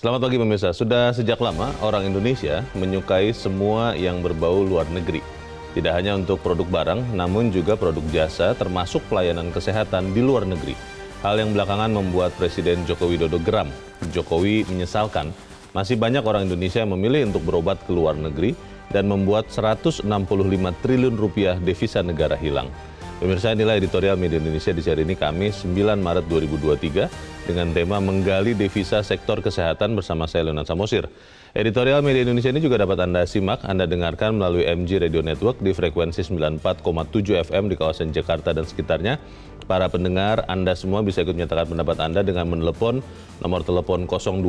Selamat pagi pemirsa. Sudah sejak lama orang Indonesia menyukai semua yang berbau luar negeri. Tidak hanya untuk produk barang, namun juga produk jasa termasuk pelayanan kesehatan di luar negeri. Hal yang belakangan membuat Presiden Joko Widodo geram. Jokowi menyesalkan masih banyak orang Indonesia yang memilih untuk berobat ke luar negeri dan membuat 165 triliun rupiah devisa negara hilang. Pemirsa inilah editorial media Indonesia di hari ini Kamis 9 Maret 2023 dengan tema Menggali Devisa Sektor Kesehatan bersama saya Leonan Samosir. Editorial media Indonesia ini juga dapat Anda simak, Anda dengarkan melalui MG Radio Network di frekuensi 94,7 FM di kawasan Jakarta dan sekitarnya. Para pendengar, Anda semua bisa ikut menyatakan pendapat Anda dengan menelepon nomor telepon 021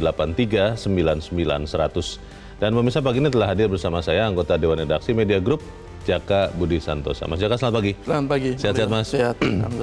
583 99 100. Dan pemirsa pagi ini telah hadir bersama saya anggota Dewan Redaksi Media Group Jaka Budi Santosa. Mas Jaka selamat pagi. Selamat pagi. Sehat-sehat Mas. Sehat.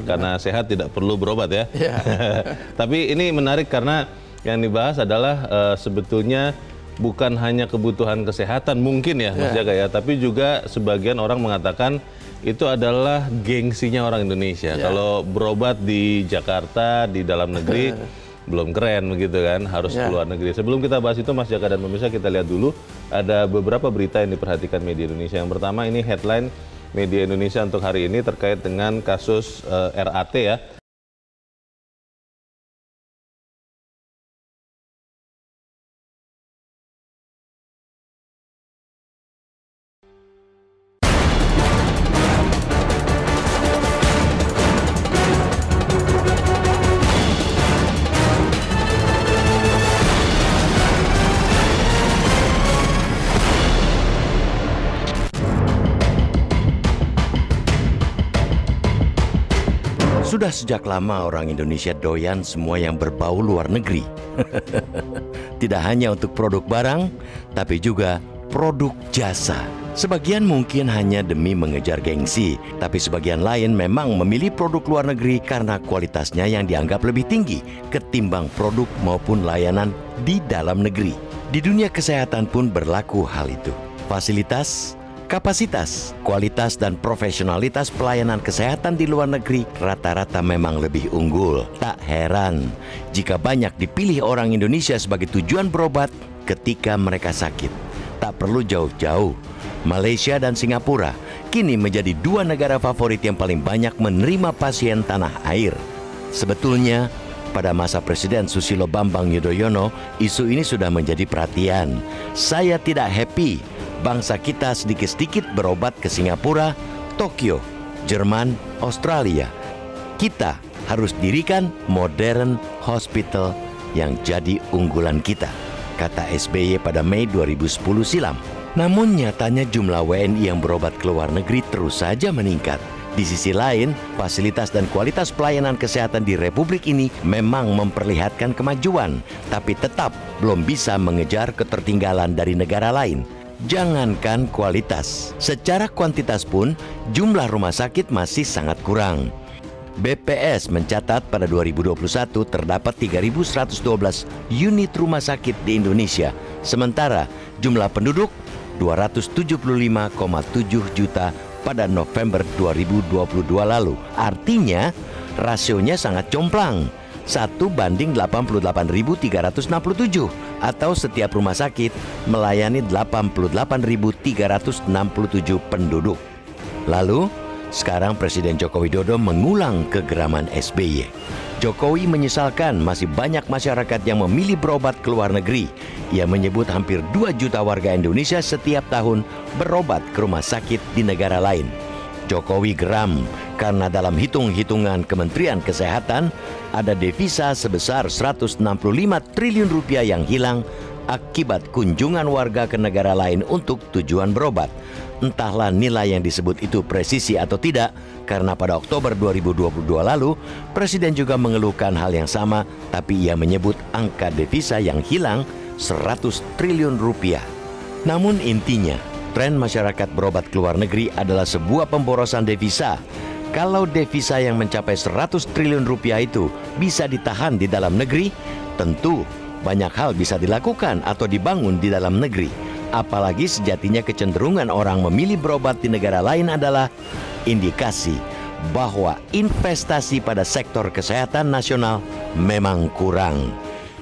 karena sehat tidak perlu berobat ya. ya. Tapi ini menarik karena yang dibahas adalah uh, sebetulnya bukan hanya kebutuhan kesehatan mungkin ya Mas ya. Jaka ya, tapi juga sebagian orang mengatakan itu adalah gengsinya orang Indonesia. Ya. Kalau berobat di Jakarta, di dalam negeri belum keren begitu kan, harus ya. keluar negeri. Sebelum kita bahas itu Mas Jaka dan pemirsa kita lihat dulu ada beberapa berita yang diperhatikan media Indonesia. Yang pertama ini headline media Indonesia untuk hari ini terkait dengan kasus uh, eh, RAT ya, Sudah sejak lama orang Indonesia doyan semua yang berbau luar negeri. Tidak hanya untuk produk barang, tapi juga produk jasa. Sebagian mungkin hanya demi mengejar gengsi, tapi sebagian lain memang memilih produk luar negeri karena kualitasnya yang dianggap lebih tinggi ketimbang produk maupun layanan di dalam negeri. Di dunia kesehatan pun berlaku hal itu. Fasilitas Kapasitas, kualitas, dan profesionalitas pelayanan kesehatan di luar negeri rata-rata memang lebih unggul. Tak heran jika banyak dipilih orang Indonesia sebagai tujuan berobat ketika mereka sakit. Tak perlu jauh-jauh, Malaysia dan Singapura kini menjadi dua negara favorit yang paling banyak menerima pasien tanah air. Sebetulnya, pada masa Presiden Susilo Bambang Yudhoyono, isu ini sudah menjadi perhatian. Saya tidak happy bangsa kita sedikit-sedikit berobat ke Singapura, Tokyo, Jerman, Australia. Kita harus dirikan modern hospital yang jadi unggulan kita, kata SBY pada Mei 2010 silam. Namun nyatanya jumlah WNI yang berobat ke luar negeri terus saja meningkat. Di sisi lain, fasilitas dan kualitas pelayanan kesehatan di republik ini memang memperlihatkan kemajuan, tapi tetap belum bisa mengejar ketertinggalan dari negara lain. Jangankan kualitas, secara kuantitas pun jumlah rumah sakit masih sangat kurang. BPS mencatat pada 2021 terdapat 3.112 unit rumah sakit di Indonesia, sementara jumlah penduduk 275,7 juta pada November 2022 lalu. Artinya, rasionya sangat complang, 1 banding 88.367 atau setiap rumah sakit melayani 88.367 penduduk. Lalu, sekarang Presiden Joko Widodo mengulang kegeraman SBY. Jokowi menyesalkan masih banyak masyarakat yang memilih berobat ke luar negeri. Ia menyebut hampir 2 juta warga Indonesia setiap tahun berobat ke rumah sakit di negara lain. Jokowi geram karena dalam hitung-hitungan Kementerian Kesehatan ada devisa sebesar 165 triliun rupiah yang hilang akibat kunjungan warga ke negara lain untuk tujuan berobat. Entahlah nilai yang disebut itu presisi atau tidak, karena pada Oktober 2022 lalu, Presiden juga mengeluhkan hal yang sama, tapi ia menyebut angka devisa yang hilang 100 triliun rupiah. Namun intinya, tren masyarakat berobat ke luar negeri adalah sebuah pemborosan devisa. Kalau devisa yang mencapai 100 triliun rupiah itu bisa ditahan di dalam negeri, tentu banyak hal bisa dilakukan atau dibangun di dalam negeri. Apalagi sejatinya kecenderungan orang memilih berobat di negara lain adalah indikasi bahwa investasi pada sektor kesehatan nasional memang kurang.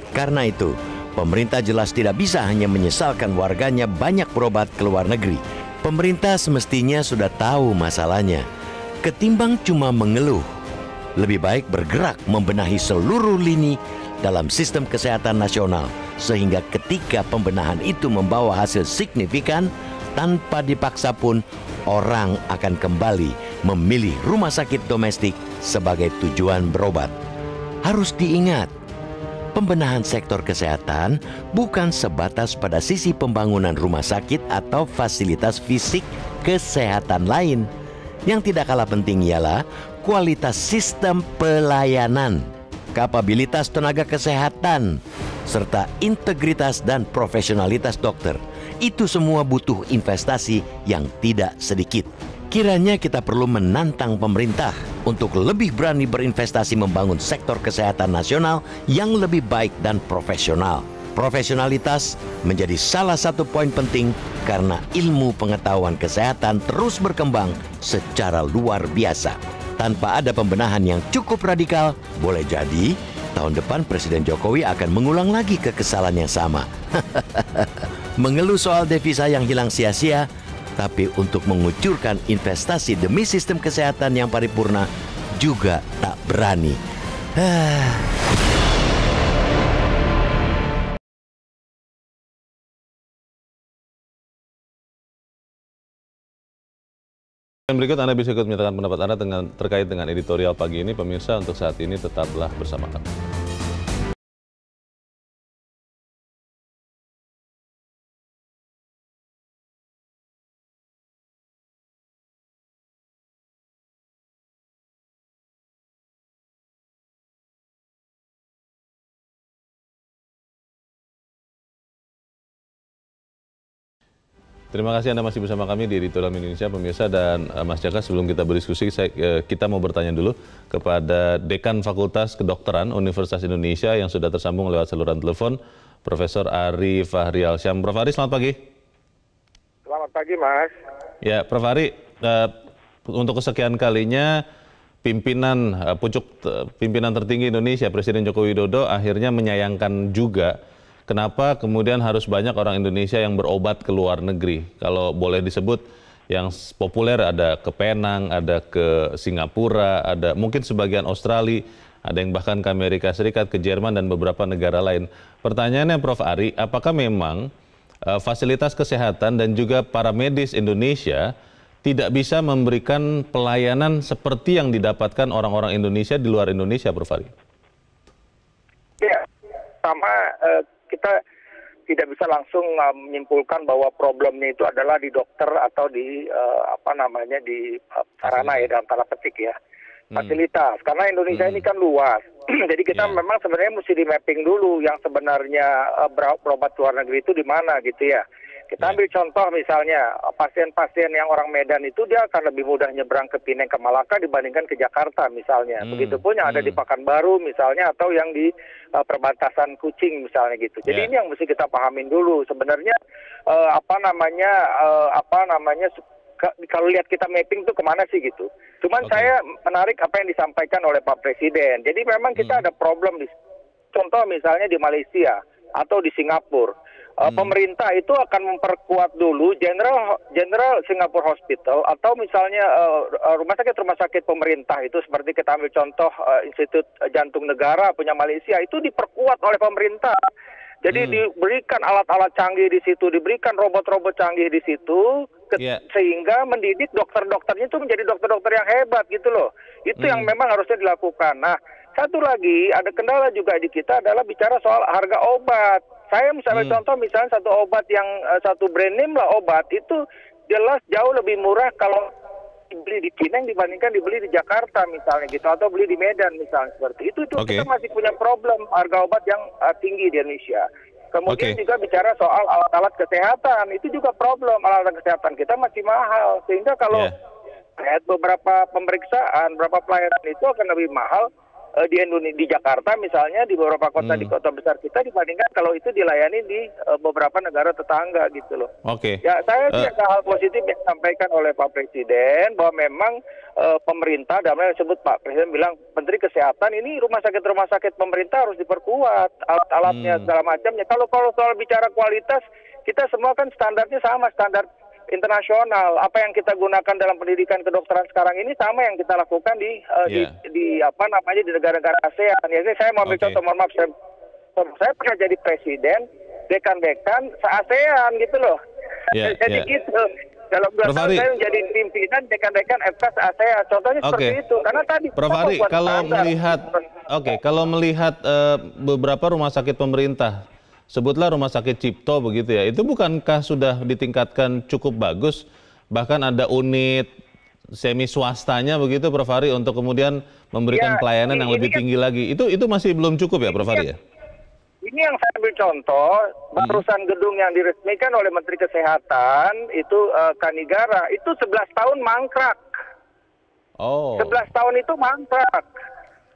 Karena itu, Pemerintah jelas tidak bisa hanya menyesalkan warganya banyak berobat ke luar negeri. Pemerintah semestinya sudah tahu masalahnya. Ketimbang cuma mengeluh, lebih baik bergerak membenahi seluruh lini dalam sistem kesehatan nasional sehingga ketika pembenahan itu membawa hasil signifikan tanpa dipaksa pun orang akan kembali memilih rumah sakit domestik sebagai tujuan berobat. Harus diingat pembenahan sektor kesehatan bukan sebatas pada sisi pembangunan rumah sakit atau fasilitas fisik kesehatan lain. Yang tidak kalah penting ialah kualitas sistem pelayanan, kapabilitas tenaga kesehatan, serta integritas dan profesionalitas dokter. Itu semua butuh investasi yang tidak sedikit. Kiranya kita perlu menantang pemerintah untuk lebih berani berinvestasi membangun sektor kesehatan nasional yang lebih baik dan profesional. Profesionalitas menjadi salah satu poin penting karena ilmu pengetahuan kesehatan terus berkembang secara luar biasa. Tanpa ada pembenahan yang cukup radikal, boleh jadi tahun depan Presiden Jokowi akan mengulang lagi kekesalan yang sama. Mengeluh soal devisa yang hilang sia-sia tapi untuk mengucurkan investasi demi sistem kesehatan yang paripurna juga tak berani. Dan berikut Anda bisa ikut menyatakan pendapat Anda dengan, terkait dengan editorial pagi ini. Pemirsa, untuk saat ini tetaplah bersama kami. Terima kasih Anda masih bersama kami di Ritualam Indonesia pemirsa dan eh, Mas Jaka sebelum kita berdiskusi saya, eh, kita mau bertanya dulu kepada Dekan Fakultas Kedokteran Universitas Indonesia yang sudah tersambung lewat saluran telepon Profesor Ari Fahri Alsyam. Prof Ari selamat pagi. Selamat pagi Mas. Ya Prof Ari eh, untuk kesekian kalinya pimpinan pucuk pimpinan tertinggi Indonesia Presiden Joko Widodo akhirnya menyayangkan juga kenapa kemudian harus banyak orang Indonesia yang berobat ke luar negeri? Kalau boleh disebut yang populer ada ke Penang, ada ke Singapura, ada mungkin sebagian Australia, ada yang bahkan ke Amerika Serikat, ke Jerman dan beberapa negara lain. Pertanyaannya Prof Ari, apakah memang uh, fasilitas kesehatan dan juga para medis Indonesia tidak bisa memberikan pelayanan seperti yang didapatkan orang-orang Indonesia di luar Indonesia, Prof Ari? Ya, sama uh, kita tidak bisa langsung uh, menyimpulkan bahwa problemnya itu adalah di dokter atau di uh, apa namanya di uh, sarana ya dalam tanda petik ya hmm. fasilitas karena Indonesia hmm. ini kan luas jadi kita yeah. memang sebenarnya mesti di mapping dulu yang sebenarnya uh, berobat luar negeri itu di mana gitu ya kita iya. ambil contoh misalnya pasien-pasien yang orang Medan itu dia akan lebih mudah nyebrang ke Pineng ke Malaka dibandingkan ke Jakarta misalnya. Hmm. Begitupun yang ada di hmm. Pekanbaru misalnya atau yang di uh, perbatasan Kucing misalnya gitu. Jadi yeah. ini yang mesti kita pahamin dulu sebenarnya uh, apa namanya uh, apa namanya kalau lihat kita mapping tuh kemana sih gitu. Cuman okay. saya menarik apa yang disampaikan oleh Pak Presiden. Jadi memang kita hmm. ada problem di contoh misalnya di Malaysia atau di Singapura. Eh, hmm. pemerintah itu akan memperkuat dulu general general Singapore Hospital atau misalnya uh, rumah sakit rumah sakit pemerintah itu seperti kita ambil contoh uh, Institut Jantung Negara punya Malaysia itu diperkuat oleh pemerintah. Jadi hmm. diberikan alat-alat canggih di situ, diberikan robot-robot canggih di situ, yeah. sehingga mendidik dokter-dokternya itu menjadi dokter-dokter yang hebat gitu loh. Itu hmm. yang memang harusnya dilakukan. Nah, satu lagi ada kendala juga di kita adalah bicara soal harga obat. Saya misalnya hmm. contoh misalnya satu obat yang eh, satu brand name lah obat itu jelas jauh lebih murah kalau dibeli di Cina dibandingkan dibeli di Jakarta misalnya gitu atau beli di Medan misalnya seperti itu itu okay. kita masih punya problem harga obat yang uh, tinggi di Indonesia. Kemudian okay. juga bicara soal alat-alat kesehatan, itu juga problem alat-alat kesehatan kita masih mahal sehingga kalau yeah. beberapa pemeriksaan, beberapa pelayanan itu akan lebih mahal Eh, di Indonesia di Jakarta misalnya di beberapa kota hmm. di kota besar kita dibandingkan kalau itu dilayani di eh, beberapa negara tetangga gitu loh. Oke. Okay. Ya saya uh. hal positif yang disampaikan oleh Pak Presiden bahwa memang uh, pemerintah dalam yang disebut Pak Presiden bilang Menteri Kesehatan ini rumah sakit rumah sakit pemerintah harus diperkuat alat-alatnya hmm. segala macamnya. Kalau kalau soal bicara kualitas kita semua kan standarnya sama standar internasional. Apa yang kita gunakan dalam pendidikan kedokteran sekarang ini sama yang kita lakukan di uh, eh, yeah. di, iya. di apa namanya di negara-negara ASEAN. Ya, saya mau ambil okay. contoh, mohon maaf saya, saya pernah jadi presiden dekan-dekan se-ASEAN gitu loh. Yeah, jadi yeah. gitu. Dalam dua tahun saya menjadi pimpinan dekan-dekan FKS ASEAN. Contohnya okay. seperti itu. Karena tadi Prof. Hari, kalau standar. melihat Oke, okay, kalau melihat uh, beberapa rumah sakit pemerintah sebutlah Rumah Sakit Cipto begitu ya. Itu bukankah sudah ditingkatkan cukup bagus? Bahkan ada unit semi swastanya begitu Prof Ari, untuk kemudian memberikan ya, pelayanan ini, yang lebih tinggi lagi. Itu itu masih belum cukup ya Prof Hari ya? Ini yang saya ambil contoh, barusan hmm. gedung yang diresmikan oleh Menteri Kesehatan itu uh, Kanigara itu 11 tahun mangkrak. Oh. 11 tahun itu mangkrak.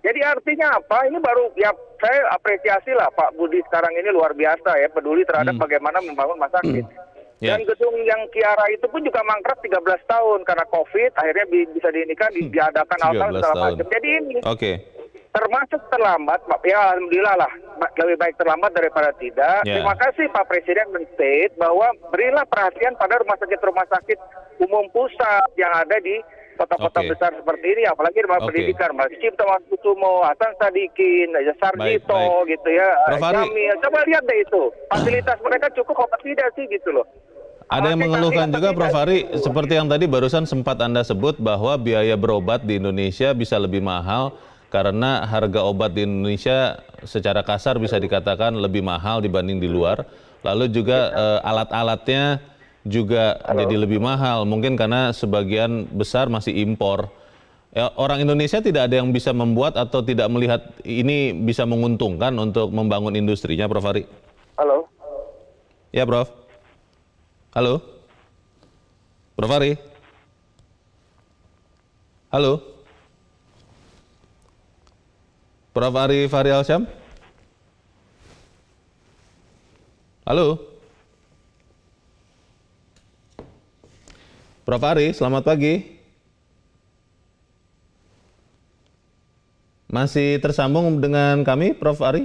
Jadi artinya apa? Ini baru ya saya apresiasi lah Pak Budi sekarang ini luar biasa ya peduli terhadap hmm. bagaimana membangun rumah sakit. Hmm. Yeah. Dan gedung yang Kiara itu pun juga mangkrak 13 tahun karena COVID, akhirnya bisa diinikan hmm. diadakan altar segala macam. Jadi ini okay. termasuk terlambat, Pak ya alhamdulillah lah lebih baik terlambat daripada tidak. Yeah. Terima kasih Pak Presiden menstate bahwa berilah perhatian pada rumah sakit rumah sakit umum pusat yang ada di kota-kota okay. besar seperti ini, apalagi rumah okay. pendidikan, Mas Cipta Mas Hasan Sadikin, ya Sarjito, gitu ya, kami, eh, coba lihat deh itu, fasilitas mereka cukup apa tidak sih gitu loh. Ada yang mengeluhkan juga Prof. Ari, seperti yang tadi barusan sempat Anda sebut bahwa biaya berobat di Indonesia bisa lebih mahal karena harga obat di Indonesia secara kasar bisa dikatakan lebih mahal dibanding di luar. Lalu juga iya. eh, alat-alatnya juga Halo. jadi lebih mahal. Mungkin karena sebagian besar masih impor. Ya, orang Indonesia tidak ada yang bisa membuat atau tidak melihat ini bisa menguntungkan untuk membangun industrinya, Prof. Ari. Halo. Ya, Prof. Halo. Prof. Ari. Halo. Prof. Ari Fahri Alsyam. Halo. Prof. Ari, selamat pagi. Masih tersambung dengan kami, Prof. Ari?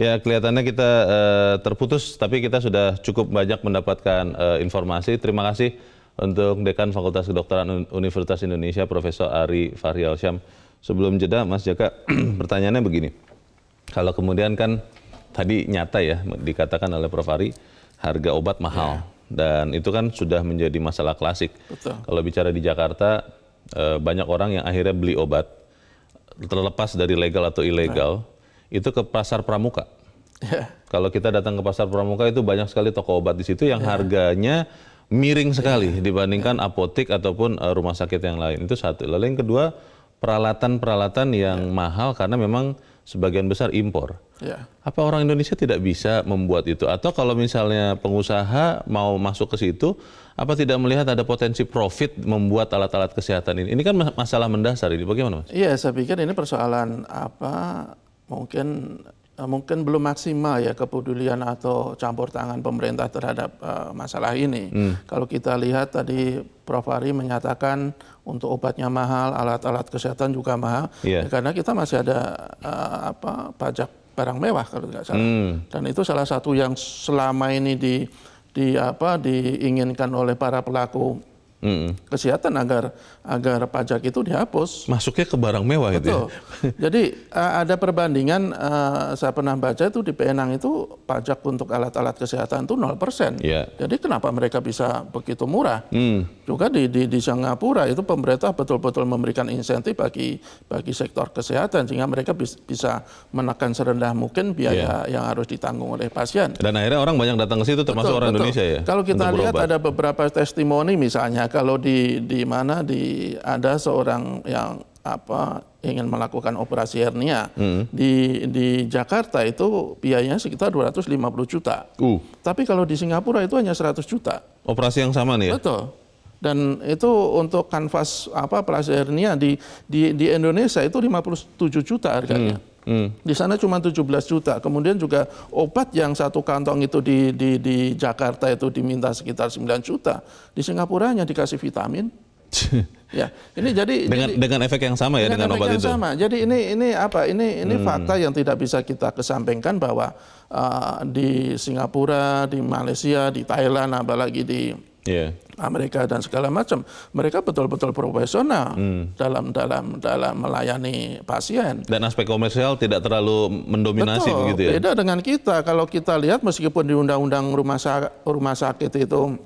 Ya, kelihatannya kita uh, terputus, tapi kita sudah cukup banyak mendapatkan uh, informasi. Terima kasih untuk Dekan Fakultas Kedokteran Universitas Indonesia, Profesor Ari Faryal Syam sebelum jeda Mas Jaka pertanyaannya begini. Kalau kemudian kan tadi nyata ya dikatakan oleh Prof Ari harga obat mahal. Yeah dan itu kan sudah menjadi masalah klasik. Betul. Kalau bicara di Jakarta eh, banyak orang yang akhirnya beli obat terlepas dari legal atau ilegal iya. itu ke pasar pramuka. Yeah. Kalau kita datang ke pasar pramuka itu banyak sekali toko obat di situ yang yeah. harganya miring sekali yeah. dibandingkan yeah. apotek ataupun eh, rumah sakit yang lain. Itu satu. Lalu yang kedua peralatan-peralatan yang yeah. mahal karena memang sebagian besar impor. Yeah. Apa orang Indonesia tidak bisa membuat itu? Atau kalau misalnya pengusaha mau masuk ke situ, apa tidak melihat ada potensi profit membuat alat-alat kesehatan ini? Ini kan masalah mendasar ini. Bagaimana, Mas? Iya, yeah, saya pikir ini persoalan apa mungkin Eh, mungkin belum maksimal ya kepedulian atau campur tangan pemerintah terhadap uh, masalah ini. Hmm. Kalau kita lihat tadi Prof Ari menyatakan untuk obatnya mahal, alat-alat kesehatan juga mahal, yeah. ya, karena kita masih ada uh, apa pajak barang mewah kalau tidak salah. Hmm. Dan itu salah satu yang selama ini di di apa diinginkan oleh para pelaku mm. kesehatan agar agar pajak itu dihapus. Masuknya ke barang mewah gitu ya? Betul. itu. Ya? Jadi ada perbandingan uh, saya pernah baca itu di Penang itu pajak untuk alat-alat kesehatan itu 0%. Yeah. Jadi kenapa mereka bisa begitu murah? Mm. Juga di, di di Singapura itu pemerintah betul-betul memberikan insentif bagi bagi sektor kesehatan sehingga mereka bis, bisa menekan serendah mungkin biaya yeah. yang harus ditanggung oleh pasien. Dan akhirnya orang banyak datang ke situ termasuk betul, orang betul. Indonesia ya. Kalau kita lihat berobat. ada beberapa testimoni misalnya kalau di di mana di ada seorang yang apa ingin melakukan operasi hernia hmm. di di Jakarta itu biayanya sekitar 250 juta. Uh. Tapi kalau di Singapura itu hanya 100 juta. Operasi yang sama nih ya? Betul. Dan itu untuk kanvas apa operasi hernia di di di Indonesia itu 57 juta harganya. Hmm. Hmm. Di sana cuma 17 juta. Kemudian juga obat yang satu kantong itu di, di, di Jakarta itu diminta sekitar 9 juta. Di Singapura hanya dikasih vitamin. ya, ini jadi dengan jadi, dengan efek yang sama ya dengan, dengan obat yang itu. sama. Jadi ini ini apa? Ini ini hmm. fakta yang tidak bisa kita kesampingkan bahwa uh, di Singapura, di Malaysia, di Thailand, apalagi di yeah. Amerika dan segala macam, mereka betul-betul profesional hmm. dalam dalam dalam melayani pasien. Dan aspek komersial tidak terlalu mendominasi betul, begitu ya. Beda dengan kita. Kalau kita lihat meskipun di undang-undang rumah sakit, rumah sakit itu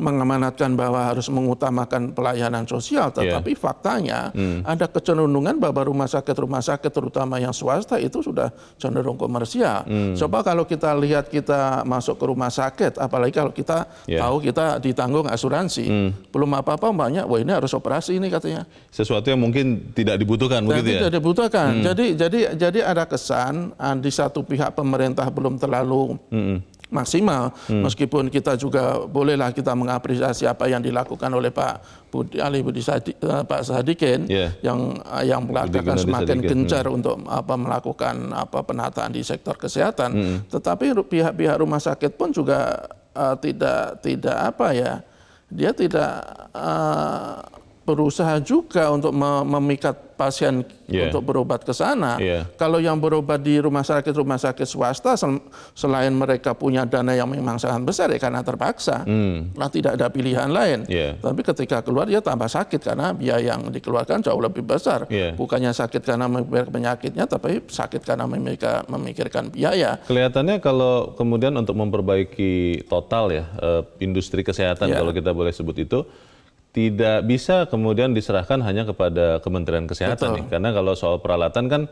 mengamanatkan bahwa harus mengutamakan pelayanan sosial, iya. tetapi yeah. faktanya hmm. ada kecenderungan bahwa rumah sakit-rumah sakit terutama yang swasta itu sudah cenderung komersial. Hmm. Coba kalau kita lihat kita masuk ke rumah sakit, apalagi kalau kita yeah. tahu kita ditanggung asuransi, hmm. belum apa-apa banyak, wah ini harus operasi ini katanya. Sesuatu yang mungkin tidak dibutuhkan, Dan begitu ya? Tidak dibutuhkan. Hmm. Jadi jadi jadi ada kesan ah, di satu pihak pemerintah belum terlalu hmm maksimal. Hmm. Meskipun kita juga bolehlah kita mengapresiasi apa yang dilakukan oleh Pak Budi Ali Budi Sadi, eh, Pak Sadikin yeah. yang eh, yang melakukan semakin hmm. gencar hmm. untuk apa melakukan apa penataan di sektor kesehatan. Hmm. Tetapi pihak-pihak rumah sakit pun juga uh, tidak tidak apa ya dia tidak uh, berusaha juga untuk memikat pasien yeah. untuk berobat ke sana. Yeah. Kalau yang berobat di rumah sakit rumah sakit swasta sel selain mereka punya dana yang memang sangat besar ya karena terpaksa, mm. lah tidak ada pilihan lain. Yeah. Tapi ketika keluar dia tambah sakit karena biaya yang dikeluarkan jauh lebih besar. Yeah. Bukannya sakit karena penyakitnya, tapi sakit karena mereka memikirkan biaya. Kelihatannya kalau kemudian untuk memperbaiki total ya eh, industri kesehatan yeah. kalau kita boleh sebut itu tidak bisa kemudian diserahkan hanya kepada Kementerian Kesehatan nih karena kalau soal peralatan kan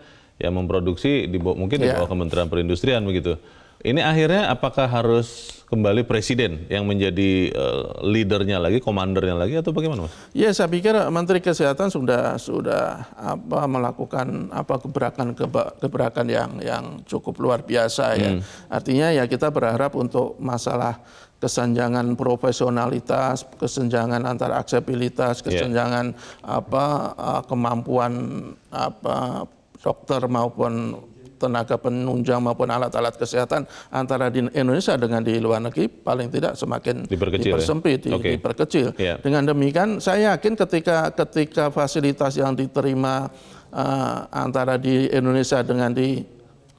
yang memproduksi di mungkin yeah. di iya. bawah Kementerian Perindustrian begitu. Ini akhirnya apakah harus kembali presiden yang menjadi uh, leadernya lagi, komandernya lagi atau bagaimana, Mas? Ya, saya pikir Menteri Kesehatan sudah sudah apa melakukan apa gebrakan keberakan yang yang cukup luar biasa ya. Hmm. Artinya ya kita berharap untuk masalah kesenjangan profesionalitas, kesenjangan antara aksesibilitas, ya. kesenjangan yeah. apa eh, kemampuan apa dokter maupun tenaga penunjang maupun alat-alat kesehatan antara di Indonesia dengan di luar negeri paling tidak semakin diperkecil, ya? dipersempit, ya? okay. diperkecil. Yeah. Dengan demikian saya yakin ketika ketika fasilitas yang diterima uh, antara di Indonesia dengan di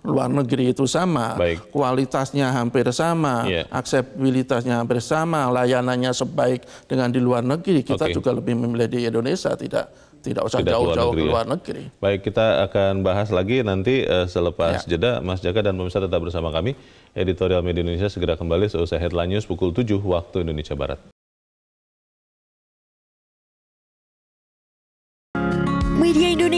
luar negeri itu sama, Baik. kualitasnya hampir sama, yeah. akseptabilitasnya hampir sama, layanannya sebaik dengan di luar negeri. Kita okay. juga lebih memilih di Indonesia, tidak tidak usah jauh-jauh ke ya. luar negeri. Baik, kita akan bahas lagi nanti uh, selepas yeah. jeda. Mas Jaka dan pemirsa tetap bersama kami. Editorial Media Indonesia segera kembali seusai headline news pukul 7 waktu Indonesia Barat.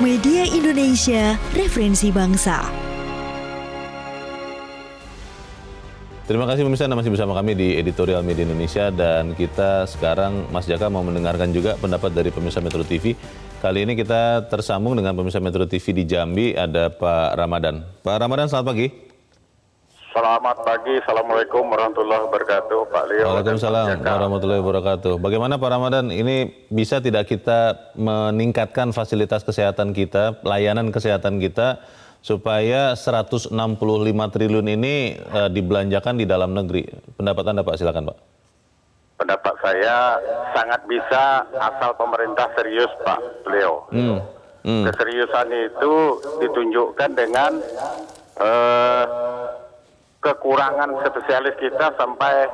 Media Indonesia, referensi bangsa. Terima kasih pemirsa Anda masih bersama kami di Editorial Media Indonesia dan kita sekarang Mas Jaka mau mendengarkan juga pendapat dari pemirsa Metro TV. Kali ini kita tersambung dengan pemirsa Metro TV di Jambi ada Pak Ramadan. Pak Ramadan selamat pagi. Selamat pagi, Assalamualaikum warahmatullahi wabarakatuh, Pak Leo. Waalaikumsalam warahmatullahi wabarakatuh. Bagaimana Pak Ramadan, ini bisa tidak kita meningkatkan fasilitas kesehatan kita, layanan kesehatan kita, supaya 165 triliun ini uh, dibelanjakan di dalam negeri? Pendapat Anda Pak, silakan Pak. Pendapat saya sangat bisa asal pemerintah serius Pak Leo. Hmm. Hmm. Keseriusan itu ditunjukkan dengan... Uh, kekurangan spesialis kita sampai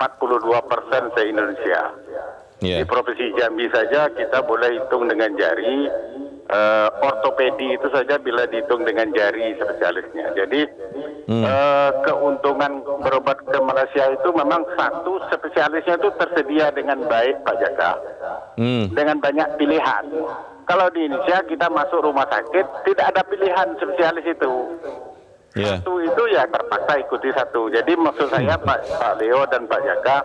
42 persen se-Indonesia. Yeah. Di Provinsi Jambi saja kita boleh hitung dengan jari, uh, ortopedi itu saja bila dihitung dengan jari spesialisnya. Jadi hmm. uh, keuntungan berobat ke Malaysia itu memang satu spesialisnya itu tersedia dengan baik Pak Jaka, hmm. dengan banyak pilihan. Kalau di Indonesia kita masuk rumah sakit tidak ada pilihan spesialis itu yeah. satu itu ya terpaksa ikuti satu. Jadi maksud saya Pak Pak Leo dan Pak Jaka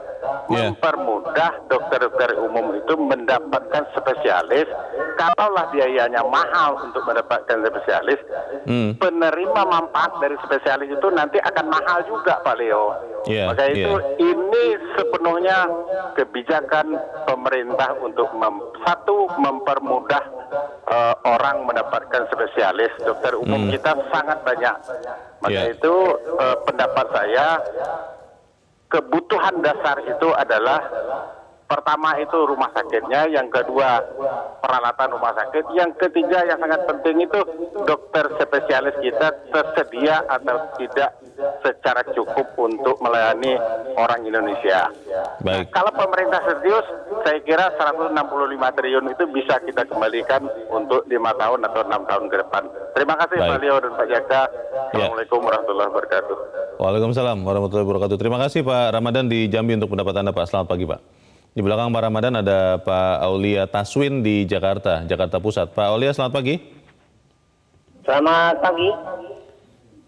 yeah. mempermudah dokter-dokter umum itu mendapatkan spesialis. Kalaulah biayanya mahal untuk mendapatkan spesialis, mm. penerima manfaat dari spesialis itu nanti akan mahal juga Pak Leo. Yeah. Maka itu yeah. ini sepenuhnya kebijakan pemerintah untuk mem satu mempermudah uh, orang mendapatkan spesialis dokter umum hmm. kita sangat banyak. Maka yeah. itu uh, pendapat saya kebutuhan dasar itu adalah pertama itu rumah sakitnya, yang kedua peralatan rumah sakit, yang ketiga yang sangat penting itu dokter spesialis kita tersedia atau tidak secara cukup untuk melayani orang Indonesia. Baik. Kalau pemerintah serius, saya kira 165 triliun itu bisa kita kembalikan untuk lima tahun atau enam tahun ke depan. Terima kasih Baik. Pak Leo dan Pak Jaka. Ya. Assalamualaikum ya. warahmatullahi wabarakatuh. Waalaikumsalam warahmatullahi wabarakatuh. Terima kasih Pak Ramadan di Jambi untuk pendapat Anda Pak. Selamat pagi Pak. Di belakang Pak Ramadan ada Pak Aulia Taswin di Jakarta, Jakarta Pusat. Pak Aulia, selamat pagi. Selamat pagi.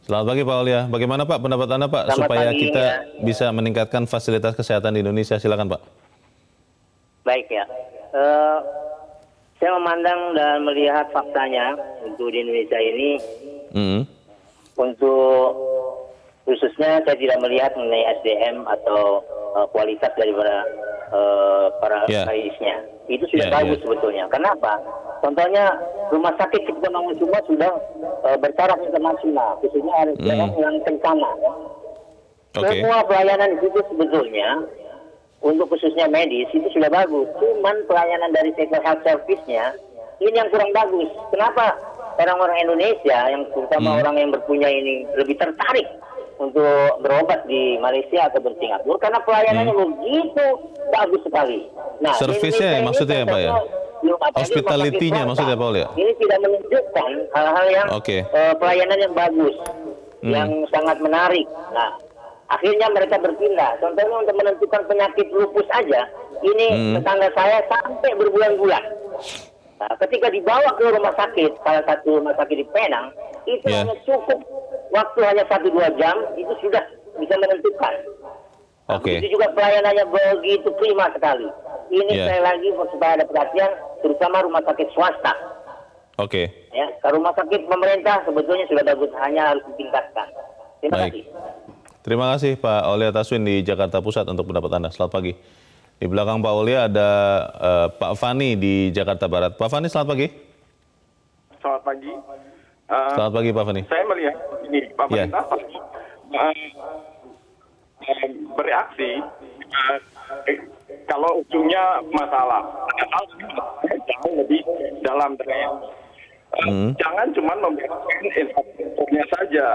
Selamat pagi Pak Aulia. Bagaimana Pak pendapat Anda Pak selamat supaya pagi, kita ya. bisa meningkatkan fasilitas kesehatan di Indonesia? Silakan Pak. Baik ya. Uh, saya memandang dan melihat faktanya untuk di Indonesia ini. Mm Untuk khususnya saya tidak melihat mengenai SDM atau uh, kualitas daripada uh, para yeah. Itu sudah yeah, ya, bagus yeah. sebetulnya. Kenapa? Contohnya rumah sakit kita bangun semua sudah uh, eh, bertaraf internasional, khususnya RSDM mm. yang kencana. Okay. Semua pelayanan itu sebetulnya untuk khususnya medis itu sudah bagus. Cuman pelayanan dari sektor health service-nya ini yang kurang bagus. Kenapa orang-orang Indonesia yang terutama hmm. orang yang berpunya ini lebih tertarik untuk berobat di Malaysia atau di Singapura karena pelayanannya hmm. begitu bagus sekali. Nah, servisnya ya, maksudnya ya Pak ya? Hospitality-nya maksudnya Pak ya? Ini tidak menunjukkan hal-hal yang okay. uh, eh, pelayanan yang bagus, hmm. yang sangat menarik. Nah, akhirnya mereka berpindah. Contohnya untuk menentukan penyakit lupus aja, ini hmm. tetangga saya sampai berbulan-bulan. Nah, ketika dibawa ke rumah sakit, salah satu rumah sakit di Penang, itu yeah. hanya cukup waktu hanya satu dua jam itu sudah bisa menentukan. Oke. Okay. Itu juga pelayanannya begitu prima sekali. Ini yeah. saya lagi supaya ada perhatian terutama rumah sakit swasta. Oke. Okay. Ya, kalau rumah sakit pemerintah sebetulnya sudah bagus, hanya harus ditingkatkan. Terima Baik. kasih. Terima kasih Pak Olia Taswin di Jakarta Pusat untuk pendapat Anda. Selamat pagi. Di belakang Pak Olia ada uh, Pak Fani di Jakarta Barat. Pak Fani, selamat pagi. Selamat pagi. Eh, Selamat pagi Pak Fani. Saya melihat ini Pak yeah. pasti, uh, bereaksi uh, eh, kalau ujungnya masalah. Padahal jauh lebih dalam terkait eh, Hmm. Jangan cuma memberikan infrastrukturnya saja,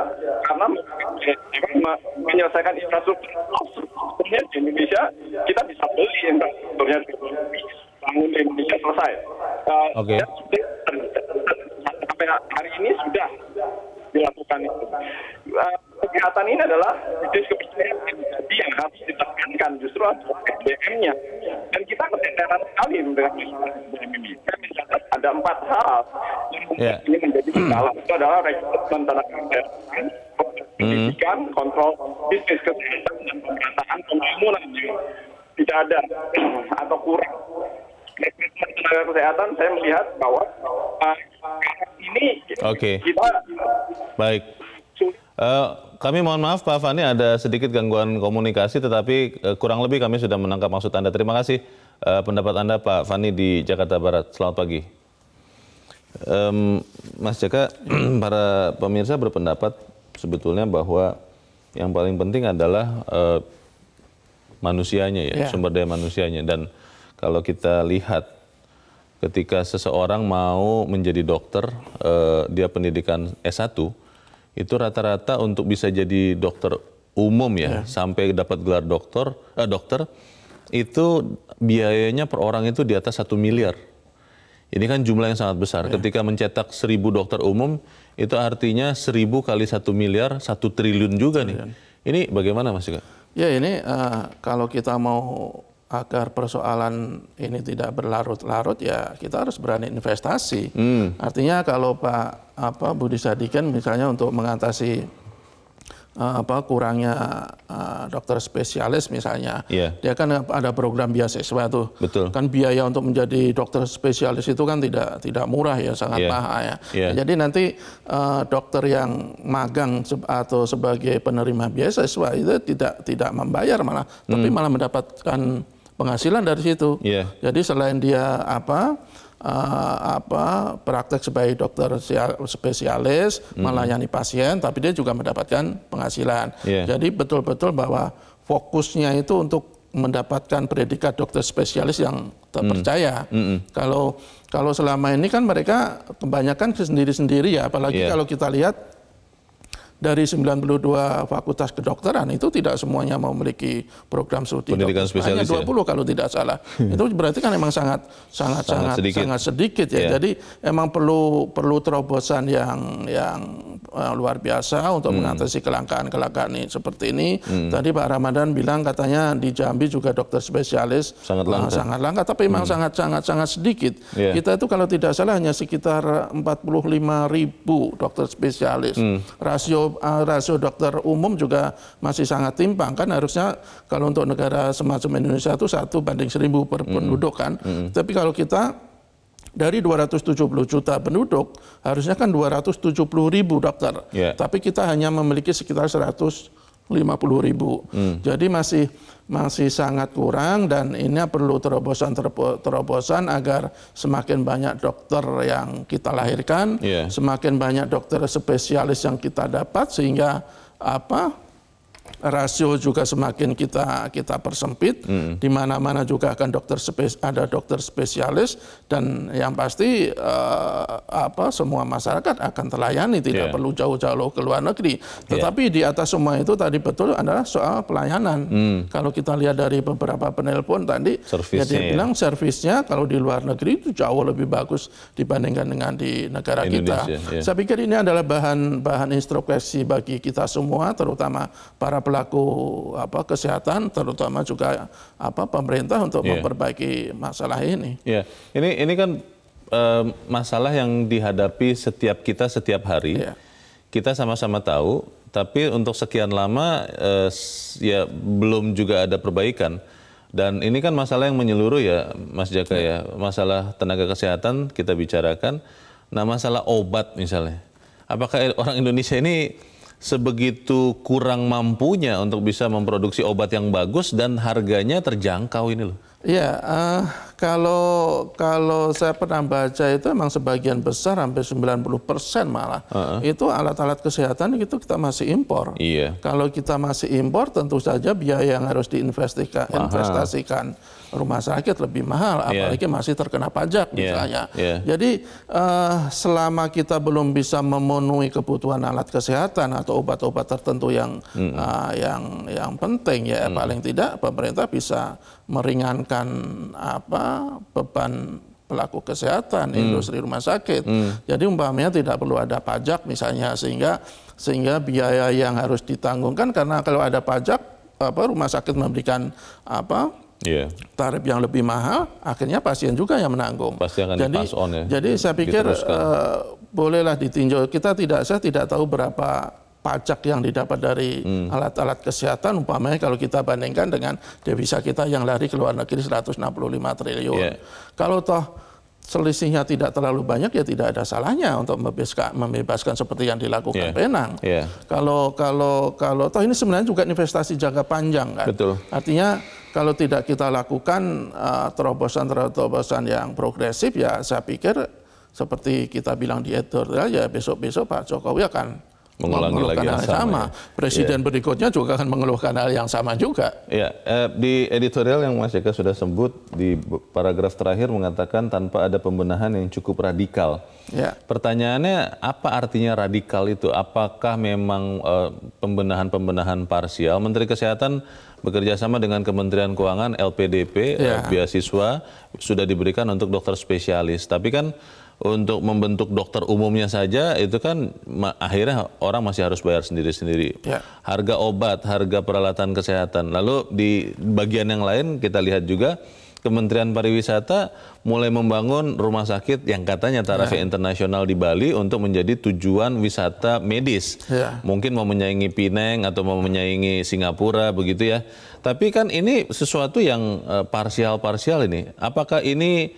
karena menyelesaikan infrastrukturnya di Indonesia kita bisa beli infrastrukturnya bangun di Indonesia selesai. Oke. Okay sampai hari ini sudah dilakukan itu. Eh, kegiatan ini adalah bisnis kepercayaan jadi yang harus ditekankan justru adalah SDM-nya. Dan kita keteteran sekali dengan SDM ini. Saya mencatat ada empat hal yang yeah. ini menjadi kendala. Hmm. Itu adalah rekrutmen tanah kesehatan, pendidikan, hmm. kontrol bisnis kesehatan, dan pemerintahan pembangunan tidak ada atau kurang. Rekrutmen tenaga kesehatan saya melihat bahwa uh, ini. Gitu. Oke. Okay. Baik. Uh, kami mohon maaf Pak Fani ada sedikit gangguan komunikasi tetapi uh, kurang lebih kami sudah menangkap maksud Anda. Terima kasih uh, pendapat Anda Pak Fani di Jakarta Barat. Selamat pagi. Um, Mas Jaka, para pemirsa berpendapat sebetulnya bahwa yang paling penting adalah uh, manusianya ya, yeah. sumber daya manusianya dan kalau kita lihat ketika seseorang mau menjadi dokter, eh, dia pendidikan S1, itu rata-rata untuk bisa jadi dokter umum ya, ya. sampai dapat gelar dokter, eh, dokter itu biayanya per orang itu di atas satu miliar. Ini kan jumlah yang sangat besar. Ya. Ketika mencetak seribu dokter umum, itu artinya seribu kali satu miliar, satu triliun juga nih. Ini bagaimana Mas Ika? Ya ini uh, kalau kita mau agar persoalan ini tidak berlarut-larut ya kita harus berani investasi. Hmm. Artinya kalau Pak apa Budi Sadikin misalnya untuk mengatasi uh, apa kurangnya uh, dokter spesialis misalnya, yeah. dia kan ada program biasiswa tuh. Betul. Kan biaya untuk menjadi dokter spesialis itu kan tidak tidak murah ya, sangat yeah. mahal ya. Yeah. Iya. Jadi nanti uh, dokter yang magang atau sebagai penerima biasiswa itu tidak tidak membayar malah, hmm. tapi malah mendapatkan penghasilan dari situ. Yeah. Jadi selain dia apa uh, apa praktek sebagai dokter spesialis mm. melayani pasien, tapi dia juga mendapatkan penghasilan. Yeah. Jadi betul-betul bahwa fokusnya itu untuk mendapatkan predikat dokter spesialis yang terpercaya. Mm. Mm -mm. Kalau kalau selama ini kan mereka kebanyakan sendiri-sendiri ya, apalagi yeah. kalau kita lihat dari 92 fakultas kedokteran itu tidak semuanya memiliki program studi pendidikan spesialis hanya 20 ya? kalau tidak salah hmm. itu berarti kan emang sangat sangat sangat sangat sedikit, sangat sedikit ya yeah. jadi emang perlu perlu terobosan yang yang eh, luar biasa untuk hmm. mengatasi kelangkaan-kelangkaan ini seperti ini hmm. tadi Pak Ramadan bilang katanya di Jambi juga dokter spesialis sangat langka, uh, sangat langka tapi emang hmm. sangat sangat sangat sedikit yeah. kita itu kalau tidak salah hanya sekitar 45 ribu dokter spesialis hmm. rasio Eh, rasio dokter umum juga masih sangat timpang kan harusnya kalau untuk negara semacam Indonesia itu satu banding seribu per hmm. penduduk kan. Mm. Tapi kalau kita dari 270 juta penduduk harusnya kan 270 ribu dokter. Yeah. Tapi kita hanya memiliki sekitar 100 50 ribu. Hmm. Jadi masih masih sangat kurang dan ini perlu terobosan terobosan agar semakin banyak dokter yang kita lahirkan, yeah. semakin banyak dokter spesialis yang kita dapat sehingga apa rasio juga semakin kita kita persempit hmm. di mana-mana juga akan dokter spes ada dokter spesialis dan yang pasti uh, apa semua masyarakat akan terlayani tidak yeah. perlu jauh-jauh ke luar negeri iya. tetapi yeah. di atas semua itu tadi betul adalah soal pelayanan hmm. kalau kita lihat dari beberapa penelpon tadi ya dia iya. bilang ya. servisnya kalau di luar negeri itu jauh lebih bagus dibandingkan dengan di negara Indonesia, kita yeah. saya pikir ini adalah bahan bahan instruksi bagi kita semua terutama para pelaku apa kesehatan terutama juga apa pemerintah untuk yeah. memperbaiki masalah ini. Iya. Yeah. Ini ini kan uh, masalah yang dihadapi setiap kita setiap hari. Yeah. Kita sama-sama tahu, tapi untuk sekian lama uh, ya belum juga ada perbaikan. Dan ini kan masalah yang menyeluruh ya, Mas Jaka yeah. ya. Masalah tenaga kesehatan kita bicarakan. Nah, masalah obat misalnya. Apakah orang Indonesia ini sebegitu kurang mampunya untuk bisa memproduksi obat yang bagus dan harganya terjangkau ini loh. Ya, uh, kalau kalau saya pernah baca itu emang sebagian besar hampir 90 persen malah uh -uh. itu alat-alat kesehatan itu kita masih impor. Iya. Kalau kita masih impor tentu saja biaya yang harus diinvestasikan rumah sakit lebih mahal, iya. apalagi yeah. masih terkena pajak iya, misalnya. Yeah. Jadi uh, selama kita belum bisa memenuhi kebutuhan alat kesehatan atau obat-obat tertentu yang mm. uh, yang yang penting ya mm. paling tidak pemerintah bisa meringankan apa beban pelaku kesehatan, hmm. industri rumah sakit. Hmm. Jadi umpamanya tidak perlu ada pajak misalnya sehingga sehingga biaya yang harus ditanggungkan karena kalau ada pajak apa rumah sakit memberikan apa yeah. tarif yang lebih mahal, akhirnya pasien juga yang menanggung. Pasti akan jadi, on ya. Jadi saya pikir uh, bolehlah ditinjau. Kita tidak saya tidak tahu berapa pajak yang didapat dari hmm. alat-alat hmm. kesehatan umpamanya kalau kita bandingkan dengan devisa kita yang lari ke luar negeri 165 triliun. Yeah. Kalau toh selisihnya tidak terlalu banyak ya tidak ada salahnya untuk membebaskan, membebaskan seperti yang dilakukan yeah. Penang. Yeah. Kalau kalau kalau toh ini sebenarnya juga investasi jangka panjang kan. Betul. Artinya kalau tidak kita lakukan eh, terobosan-terobosan yang progresif ya saya pikir seperti kita bilang di editorial ya besok-besok Pak Jokowi akan mengulangi lagi yang sama. sama. Ya. Presiden yeah. berikutnya juga akan mengeluhkan hal yang sama juga. Ya, eh, di editorial yang Mas Jaka sudah sebut di paragraf terakhir mengatakan tanpa ada pembenahan yang cukup radikal. Ya. Pertanyaannya apa artinya radikal itu? Apakah memang eh, pembenahan-pembenahan parsial? Menteri Kesehatan bekerja sama dengan Kementerian Keuangan, LPDP, eh, ya. beasiswa sudah diberikan untuk dokter spesialis. Tapi kan untuk membentuk dokter umumnya saja itu kan akhirnya orang masih harus bayar sendiri-sendiri. Ya. Harga obat, harga peralatan kesehatan. Lalu di bagian yang lain kita lihat juga Kementerian Pariwisata mulai membangun rumah sakit yang katanya taraf yeah. internasional di Bali untuk menjadi tujuan wisata medis. Yeah. Mungkin mau menyaingi Pineng atau mau menyaingi Singapura begitu ya. Tapi kan ini sesuatu yang eh, parsial-parsial ini. Apakah ini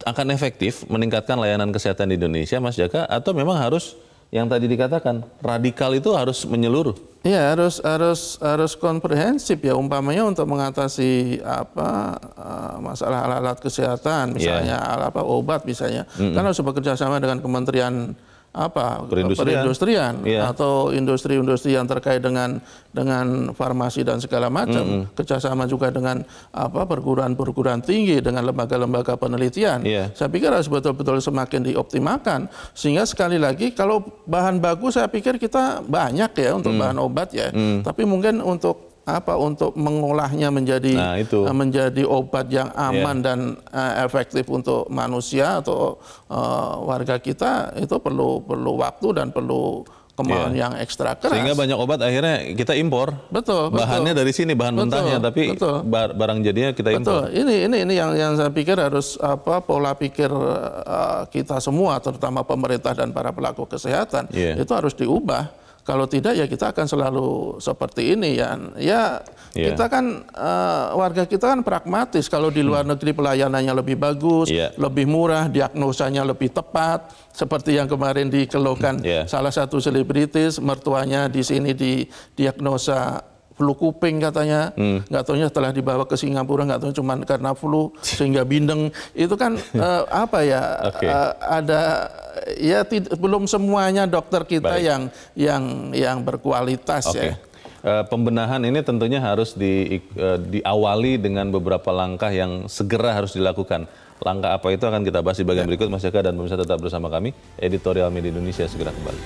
akan efektif meningkatkan layanan kesehatan di Indonesia, Mas Jaka, atau memang harus yang tadi dikatakan radikal itu harus menyeluruh. Iya harus harus harus komprehensif ya umpamanya untuk mengatasi apa eh, masalah alat-alat kesehatan misalnya yeah. apa obat misalnya mm -mm. kan harus bekerja sama dengan Kementerian apa perindustrian, perindustrian yeah. atau industri-industri yang terkait dengan dengan farmasi dan segala macam mm -hmm. kerjasama juga dengan apa perguruan-perguruan tinggi dengan lembaga-lembaga penelitian yeah. saya pikir harus betul-betul semakin dioptimalkan sehingga sekali lagi kalau bahan baku saya pikir kita banyak ya untuk mm. bahan obat ya mm. tapi mungkin untuk apa untuk mengolahnya menjadi nah, itu. Eh, menjadi obat yang aman yeah. dan uh, efektif untuk manusia atau uh, warga kita itu perlu perlu waktu dan perlu kemauan yeah. yang ekstra keras. Sehingga banyak obat akhirnya kita impor. Betul. Bahannya betul. dari sini bahan betul, mentahnya, tapi betul. barang jadinya kita impor. Betul. Ini ini ini yang yang saya pikir harus apa pola pikir uh, kita semua, terutama pemerintah dan para pelaku kesehatan yeah. itu harus diubah kalau tidak ya kita akan selalu seperti ini ya. Ya yeah. kita kan uh, warga kita kan pragmatis. Kalau di luar hmm. negeri pelayanannya lebih bagus, yeah. lebih murah, diagnosanya lebih tepat. Seperti yang kemarin dikeluhkan yeah. salah satu selebritis, mertuanya di sini di diagnosa flu kuping katanya, hmm. nggak hmm. tahunya setelah dibawa ke Singapura nggak tahu cuma karena flu sehingga bindeng. Itu kan uh, apa ya? Okay. Uh, eh, ada ya belum semuanya dokter kita Baik. yang yang yang berkualitas okay. ya eh, pembenahan ini tentunya harus di, diawali dengan beberapa langkah yang segera harus dilakukan. Langkah apa itu akan kita bahas di bagian ya. berikut, Mas Eka dan pemirsa tetap bersama kami. Editorial Media Indonesia segera kembali.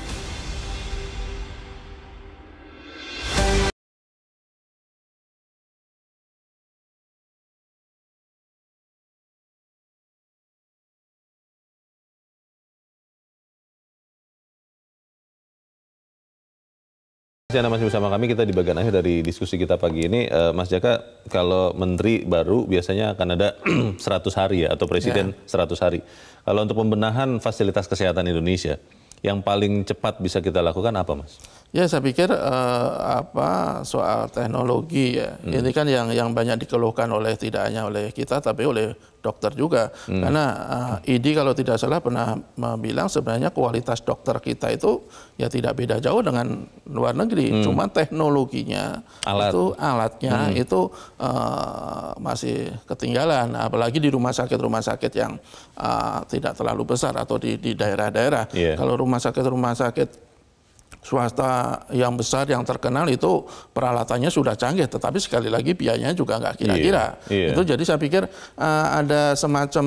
kasih masih bersama kami, kita di bagian akhir dari diskusi kita pagi ini. Eh, Mas Jaka, kalau menteri baru biasanya akan ada 100 hari ya, atau presiden yeah. Ya. 100 hari. Kalau untuk pembenahan fasilitas kesehatan Indonesia, yang paling cepat bisa kita lakukan apa Mas? Ya saya pikir eh, apa soal teknologi ya hmm. ini kan yang yang banyak dikeluhkan oleh tidak hanya oleh kita tapi oleh dokter juga hmm. karena eh, ID kalau tidak salah pernah bilang sebenarnya kualitas dokter kita itu ya tidak beda jauh dengan luar negeri hmm. cuma teknologinya Alat. itu alatnya hmm. itu uh, masih ketinggalan apalagi di rumah sakit rumah sakit yang eh, tidak terlalu besar atau di di daerah-daerah yeah. kalau rumah sakit rumah sakit swasta yang besar yang terkenal itu peralatannya sudah canggih tetapi sekali lagi biayanya juga nggak kira-kira yeah, yeah. itu jadi saya pikir uh, ada semacam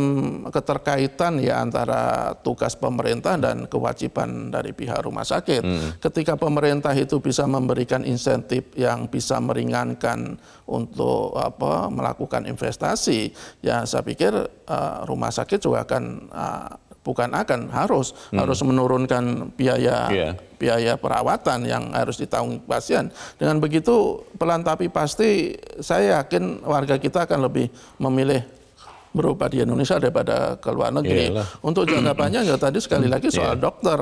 keterkaitan ya antara tugas pemerintah dan kewajiban dari pihak rumah sakit mm. ketika pemerintah itu bisa memberikan insentif yang bisa meringankan untuk apa melakukan investasi ya saya pikir uh, rumah sakit juga akan uh, bukan akan harus hmm. harus menurunkan biaya yeah. biaya perawatan yang harus ditanggung pasien. Dengan begitu pelan tapi pasti saya yakin warga kita akan lebih memilih berobat di Indonesia daripada ke luar negeri. Yalah. Untuk jangka panjang ya tadi sekali hmm. lagi soal yeah. dokter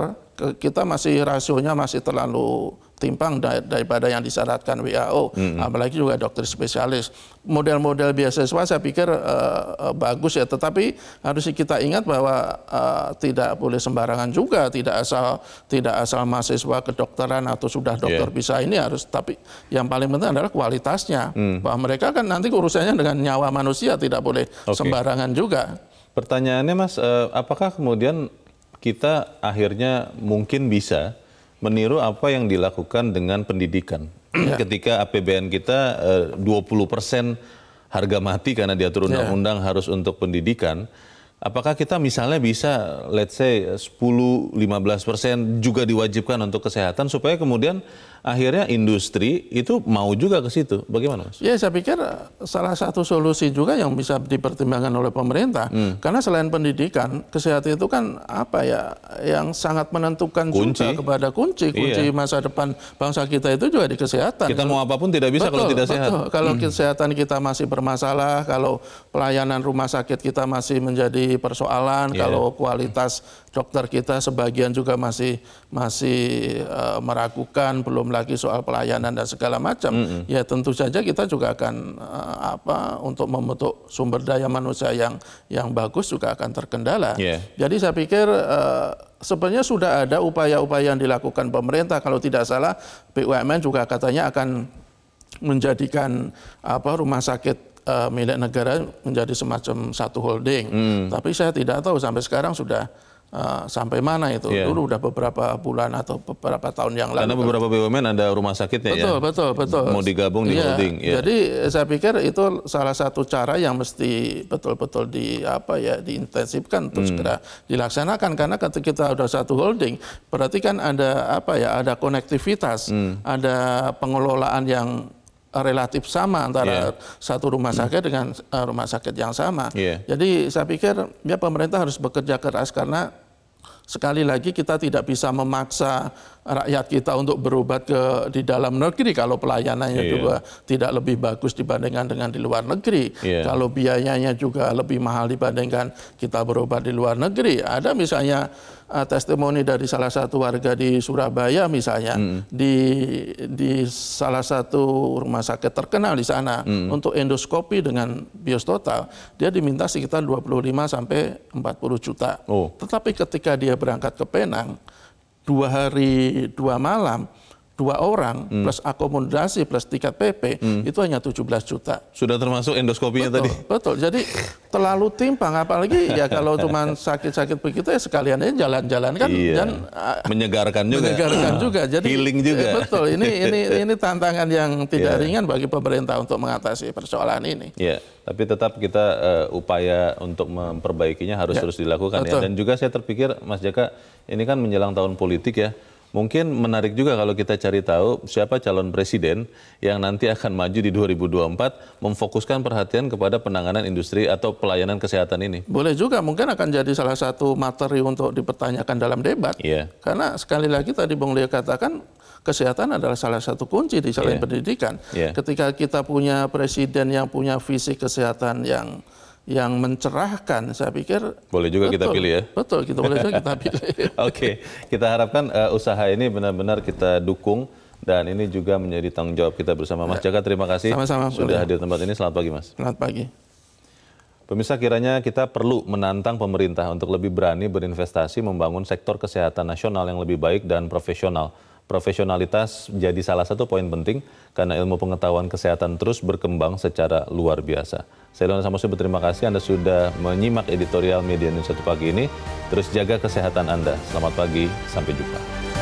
kita masih rasionya masih terlalu timpang daripada yang disyaratkan WHO, hmm. apalagi juga dokter spesialis. Model-model biasiswa saya pikir uh, bagus ya, tetapi harus kita ingat bahwa uh, tidak boleh sembarangan juga, tidak asal tidak asal mahasiswa kedokteran atau sudah dokter yeah. bisa ini harus tapi yang paling penting adalah kualitasnya. mm. Bahwa mereka kan nanti urusannya dengan nyawa manusia tidak boleh okay. sembarangan juga. Pertanyaannya Mas, apakah kemudian kita akhirnya mungkin bisa meniru apa yang dilakukan dengan pendidikan. Ya. Ketika APBN kita eh, 20 persen harga mati karena diatur iya. undang-undang ya. harus untuk pendidikan. Apakah kita misalnya bisa let's say 10-15 persen juga diwajibkan untuk kesehatan supaya kemudian akhirnya industri itu mau juga ke situ. Bagaimana, Mas? Ya, saya pikir eh, salah satu solusi juga yang bisa dipertimbangkan oleh pemerintah. Hmm. Karena selain pendidikan, kesehatan itu kan apa ya yang sangat menentukan kunci. juga kepada kunci iya. kunci iya. masa depan bangsa kita itu juga di kesehatan. Kita mau apapun tidak bisa betul, kalau tidak betul. sehat. Kalau hmm. kesehatan kita masih bermasalah, kalau pelayanan rumah sakit kita masih menjadi persoalan, yeah. kalau kualitas dokter kita sebagian juga masih masih uh, meragukan, belum lagi soal pelayanan dan segala macam, mm -hmm. ya tentu saja kita juga akan uh, apa untuk membentuk sumber daya manusia yang yang bagus juga akan terkendala. Yeah. Jadi saya pikir uh, sebenarnya sudah ada upaya-upaya yang dilakukan pemerintah kalau tidak salah BUMN juga katanya akan menjadikan apa rumah sakit uh, milik negara menjadi semacam satu holding. Mm. Tapi saya tidak tahu sampai sekarang sudah Uh, sampai mana itu yeah. dulu udah beberapa bulan atau beberapa tahun yang lalu. Karena kan. beberapa BUMN ada rumah sakitnya betul, ya. Betul, betul, betul. Mau digabung iya. di holding. Yeah. Jadi eh, saya pikir itu salah satu cara yang mesti betul-betul di apa ya diintensifkan untuk hmm. segera dilaksanakan karena ketika kita sudah satu holding berarti kan ada apa ya ada konektivitas, hmm. ada pengelolaan yang relatif sama antara yeah. satu rumah sakit dengan eh, rumah sakit yang sama. Yeah. Jadi saya pikir ya pemerintah harus bekerja keras karena sekali lagi kita tidak bisa memaksa rakyat kita untuk berobat ke di dalam negeri kalau pelayanannya yeah. juga tidak lebih bagus dibandingkan dengan di luar negeri. Yeah. Kalau biayanya juga lebih mahal dibandingkan kita berobat di luar negeri. Ada misalnya uh, testimoni dari salah satu warga di Surabaya misalnya mm. di di salah satu rumah sakit terkenal di sana mm. untuk endoskopi dengan bios total dia diminta sekitar 25 sampai 40 juta. Oh. Tetapi ketika dia berangkat ke Penang dua hari dua malam dua orang hmm. plus akomodasi plus tiket PP hmm. itu hanya 17 juta. Sudah termasuk endoskopinya betul, tadi. Betul. Jadi terlalu timpang apalagi ya kalau cuma sakit-sakit begitu ya sekalian aja jalan-jalan kan iya. dan ah, menyegarkan juga. Menyegarkan juga. Jadi healing juga. Eh, betul. Ini ini ini tantangan yang tidak yeah. ringan bagi pemerintah untuk mengatasi persoalan ini. Yeah. Tapi tetap kita uh, upaya untuk memperbaikinya harus ya. terus dilakukan ya. Dan juga saya terpikir Mas Jaka ini kan menjelang tahun politik ya. Mungkin menarik juga kalau kita cari tahu siapa calon presiden yang nanti akan maju di 2024 memfokuskan perhatian kepada penanganan industri atau pelayanan kesehatan ini. Boleh juga, mungkin akan jadi salah satu materi untuk dipertanyakan dalam debat. Iya. Karena sekali lagi tadi Bung Lia katakan kesehatan adalah salah satu kunci di selain yeah. pendidikan. Yeah. Ketika kita punya presiden yang punya visi kesehatan yang yang mencerahkan saya pikir boleh juga betul, kita pilih ya betul kita boleh juga kita pilih oke okay. kita harapkan uh, usaha ini benar-benar kita dukung dan ini juga menjadi tanggung jawab kita bersama Mas ya. Jaka terima kasih Sama-sama, sudah hadir tempat ini selamat pagi Mas selamat pagi Pemirsa kiranya kita perlu menantang pemerintah untuk lebih berani berinvestasi membangun sektor kesehatan nasional yang lebih baik dan profesional Profesionalitas jadi salah satu poin penting karena ilmu pengetahuan kesehatan terus berkembang secara luar biasa. Saya Leon Samosir berterima kasih Anda sudah menyimak editorial Media News satu pagi ini. Terus jaga kesehatan Anda. Selamat pagi, sampai jumpa.